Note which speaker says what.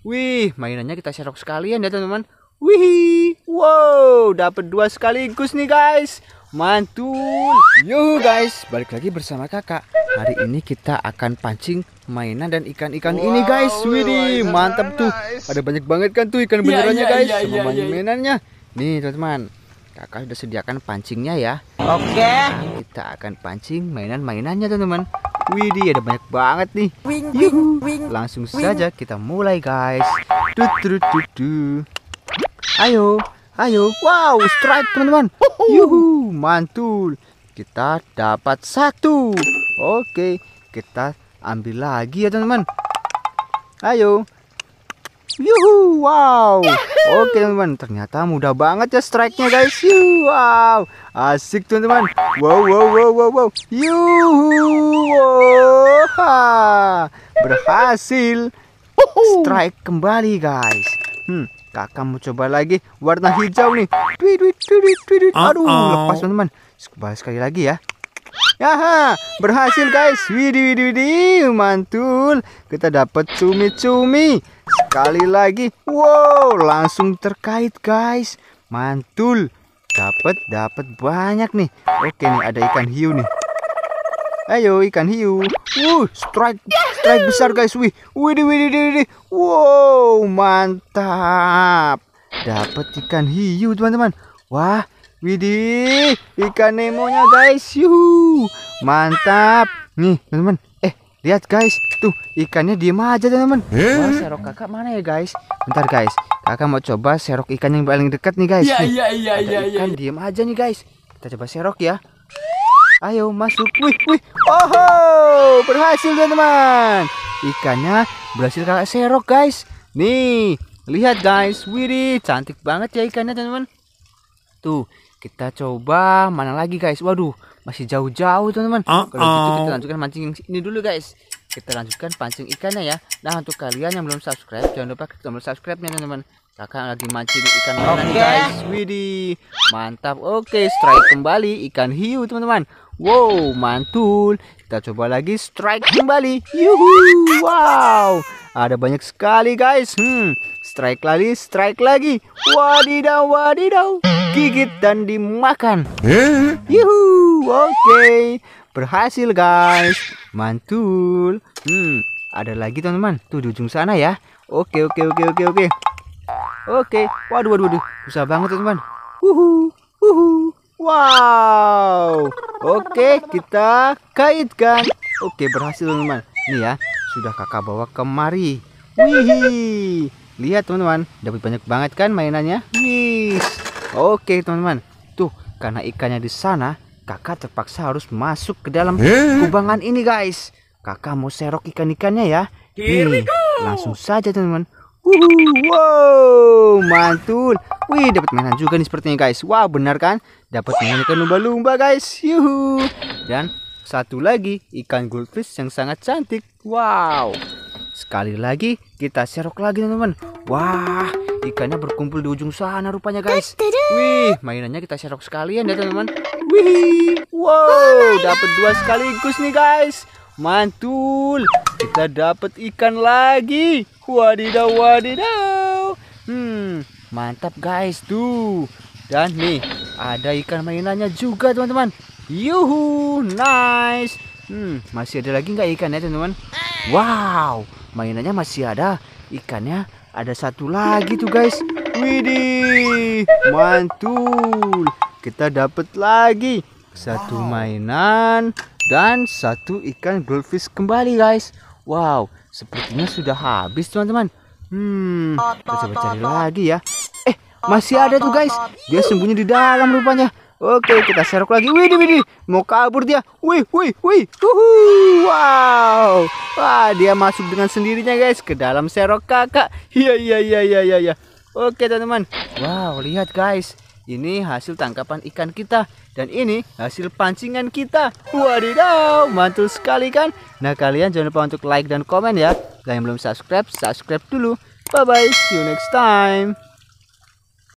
Speaker 1: Wih, mainannya kita serok sekalian ya teman-teman. Wih, wow, dapat dua sekaligus nih guys. Mantul. Yo guys, balik lagi bersama kakak. Hari ini kita akan pancing mainan dan ikan-ikan wow, ini guys. Wih, mantap tuh. Ada banyak banget kan tuh ikan iya, benerannya iya, guys. Iya, Sama mainannya. Nih teman-teman, kakak sudah sediakan pancingnya ya oke nah, kita akan pancing mainan-mainannya teman-teman Widih ada banyak banget nih wing, wing, Wing, langsung wing. saja kita mulai guys du, du, du, du. ayo ayo wow strike teman-teman Yuhu mantul kita dapat satu oke kita ambil lagi ya teman-teman ayo Yuhu, wow. Oke teman-teman, ternyata mudah banget ya strike-nya guys. Yuhu, wow. Asik teman-teman. Wow, wow, wow, wow, wow. Yuhu, wow. Berhasil strike kembali guys. Hmm, kakak mau coba lagi warna hijau nih. Tweet, tweet, tweet, tweet, Aduh, lepas teman-teman. Coba sekali lagi ya. Aha, berhasil guys. Widi Widi Widi, Mantul. Kita dapat cumi-cumi. Sekali lagi. Wow, langsung terkait guys. Mantul. Dapat, dapat banyak nih. Oke nih, ada ikan hiu nih. Ayo ikan hiu. Uh, strike, strike besar guys. Wih, Widi Widi Widi, Wow, mantap. Dapat ikan hiu teman-teman. Wah, Widih, ikan Nemonya guys. Yuhu. Mantap. Nih, teman-teman. Eh, lihat guys. Tuh, ikannya diem aja, teman-teman. Eh? Wah, serok kakak mana ya, guys? Bentar, guys. Kakak mau coba serok ikan yang paling dekat nih, guys. Iya, iya, iya, iya, iya. Ikan ya. diem aja nih, guys. Kita coba serok ya. Ayo masuk. Wih, wih. Oh, berhasil teman-teman. Ikannya berhasil kakak serok, guys. Nih, lihat guys. Widih, cantik banget ya ikannya, teman-teman. Tuh, kita coba mana lagi guys? Waduh, masih jauh-jauh teman-teman. Uh -oh. Kalau gitu uh-uh. kita lanjutkan mancing ini dulu guys. Kita lanjutkan pancing ikannya ya. Nah, untuk kalian yang belum subscribe, jangan lupa klik tombol subscribe-nya teman-teman. Kakak lagi mancing ikan mana okay. nih guys? Widih, mantap. Oke, okay, strike kembali ikan hiu teman-teman. Wow, mantul. Kita coba lagi strike kembali. Yuhu, wow. Ada banyak sekali guys. Hmm, strike lagi, strike lagi. Wadidaw, wadidaw digigit dan dimakan. Eh? Yuhu, oke. Okay. Berhasil guys. Mantul. Hmm, ada lagi teman-teman. Tuh di ujung sana ya. Oke, oke, oke, oke, oke. Oke. Waduh, waduh, waduh. Susah banget teman-teman. Uhu, uhu. Wow. Oke, kita kaitkan. Oke, berhasil teman-teman. Nih ya, sudah kakak bawa kemari. Wih. Lihat teman-teman, dapat banyak banget kan mainannya. Wih. Oke teman-teman Tuh karena ikannya di sana Kakak terpaksa harus masuk ke dalam eh? kubangan ini guys Kakak mau serok ikan-ikannya ya Nih langsung saja teman-teman Wow mantul Wih dapat mainan juga nih sepertinya guys Wah wow, benar kan Dapat mainan ikan lumba-lumba guys Yuhu Dan satu lagi ikan goldfish yang sangat cantik Wow Sekali lagi kita serok lagi teman-teman Wah Ikannya berkumpul di ujung sana rupanya guys. Wih, mainannya kita serok sekalian ya teman-teman. Wih, wow, dapat dua sekaligus nih guys. Mantul, kita dapat ikan lagi. Wadidaw, wadidaw. Hmm, mantap guys tuh. Dan nih, ada ikan mainannya juga teman-teman. Yuhu, nice. Hmm, masih ada lagi nggak ikan ya teman-teman? Eh. Wow, mainannya masih ada ikannya ada satu lagi tuh guys widih mantul kita dapat lagi satu mainan dan satu ikan goldfish kembali guys wow sepertinya sudah habis teman-teman hmm kita coba cari lagi ya eh masih ada tuh guys dia sembunyi di dalam rupanya Oke, kita serok lagi. Wih, wih, wih mau kabur dia. Wih, wih, wih. Wow. Wah, dia masuk dengan sendirinya, guys, ke dalam serok kakak. Iya, iya, iya, iya, iya, iya. Oke, teman-teman. Wow, lihat, guys. Ini hasil tangkapan ikan kita dan ini hasil pancingan kita. Wadidaw, mantul sekali kan? Nah, kalian jangan lupa untuk like dan komen ya. Dan yang belum subscribe, subscribe dulu. Bye bye, see you next time.